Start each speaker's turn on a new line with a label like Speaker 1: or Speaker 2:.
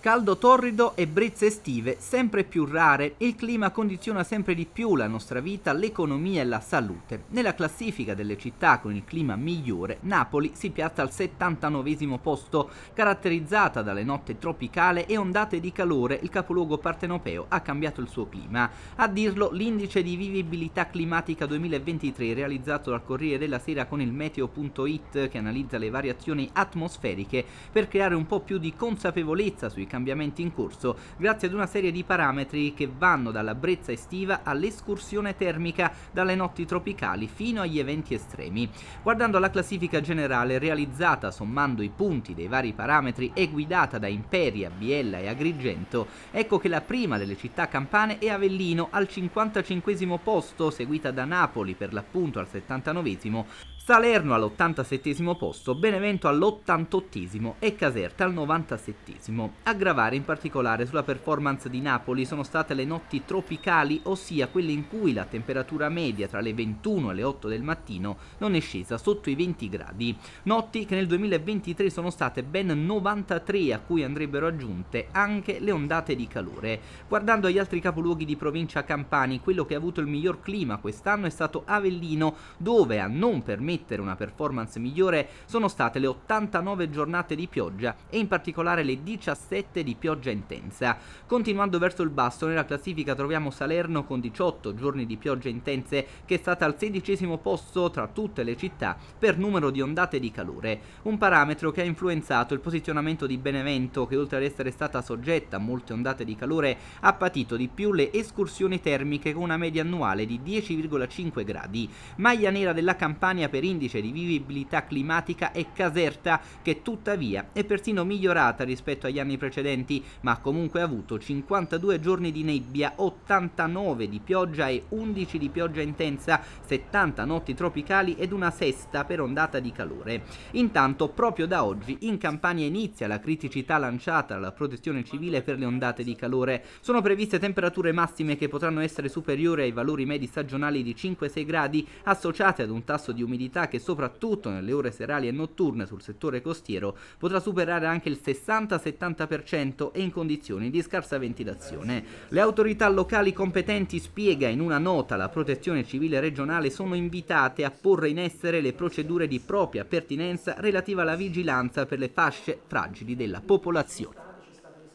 Speaker 1: Caldo torrido e brezze estive sempre più rare, il clima condiziona sempre di più la nostra vita, l'economia e la salute. Nella classifica delle città con il clima migliore, Napoli si piazza al 79 posto, caratterizzata dalle notte tropicali e ondate di calore, il capoluogo partenopeo ha cambiato il suo clima. A dirlo l'indice di vivibilità climatica 2023 realizzato dal Corriere della Sera con il meteo.it che analizza le variazioni atmosferiche per creare un po' più di consapevolezza sui cambiamenti in corso grazie ad una serie di parametri che vanno dalla brezza estiva all'escursione termica, dalle notti tropicali fino agli eventi estremi. Guardando la classifica generale realizzata sommando i punti dei vari parametri e guidata da Imperia, Biella e Agrigento, ecco che la prima delle città campane è Avellino al 55 posto, seguita da Napoli per l'appunto al 79 Salerno all'87 posto, Benevento all'88 e Caserta al 97. A gravare in particolare sulla performance di Napoli sono state le notti tropicali, ossia quelle in cui la temperatura media tra le 21 e le 8 del mattino non è scesa sotto i 20 gradi. Notti che nel 2023 sono state ben 93 a cui andrebbero aggiunte anche le ondate di calore. Guardando agli altri capoluoghi di provincia campani, quello che ha avuto il miglior clima quest'anno è stato Avellino, dove a non permettere una performance migliore sono state le 89 giornate di pioggia e in particolare le 17 7 di pioggia intensa. Continuando verso il basso, nella classifica troviamo Salerno con 18 giorni di pioggia intense, che è stata al sedicesimo posto tra tutte le città per numero di ondate di calore. Un parametro che ha influenzato il posizionamento di Benevento, che oltre ad essere stata soggetta a molte ondate di calore, ha patito di più le escursioni termiche con una media annuale di 10,5 gradi. Maglia nera della Campania per indice di vivibilità climatica è Caserta, che tuttavia è persino migliorata rispetto agli anni precedenti precedenti, ma ha comunque avuto 52 giorni di nebbia, 89 di pioggia e 11 di pioggia intensa, 70 notti tropicali ed una sesta per ondata di calore. Intanto, proprio da oggi, in Campania inizia la criticità lanciata dalla protezione civile per le ondate di calore. Sono previste temperature massime che potranno essere superiori ai valori medi stagionali di 5-6 gradi, associate ad un tasso di umidità che soprattutto nelle ore serali e notturne sul settore costiero potrà superare anche il 60-70% 40% e in condizioni di scarsa ventilazione. Le autorità locali competenti, spiega in una nota la protezione civile regionale, sono invitate a porre in essere le procedure di propria pertinenza relativa alla vigilanza per le fasce fragili della popolazione.